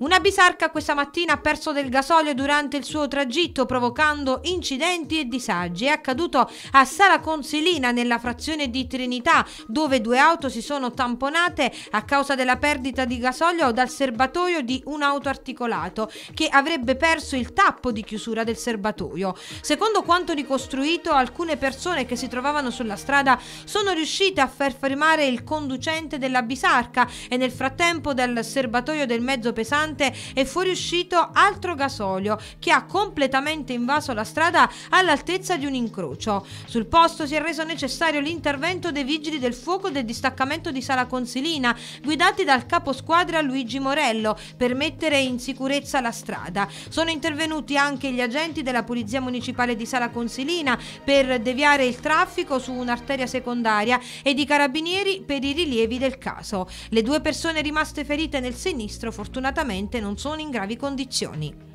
Una bisarca questa mattina ha perso del gasolio durante il suo tragitto provocando incidenti e disagi. È accaduto a Sala Consilina nella frazione di Trinità dove due auto si sono tamponate a causa della perdita di gasolio dal serbatoio di un auto articolato che avrebbe perso il tappo di chiusura del serbatoio. Secondo quanto ricostruito alcune persone che si trovavano sulla strada sono riuscite a far fermare il conducente della bisarca e nel frattempo dal serbatoio del mezzo pesante è fuoriuscito altro gasolio che ha completamente invaso la strada all'altezza di un incrocio. Sul posto si è reso necessario l'intervento dei vigili del fuoco del distaccamento di Sala Consilina, guidati dal caposquadra Luigi Morello, per mettere in sicurezza la strada. Sono intervenuti anche gli agenti della Polizia Municipale di Sala Consilina per deviare il traffico su un'arteria secondaria ed i carabinieri per i rilievi del caso. Le due persone rimaste ferite nel sinistro fortunatamente non sono in gravi condizioni.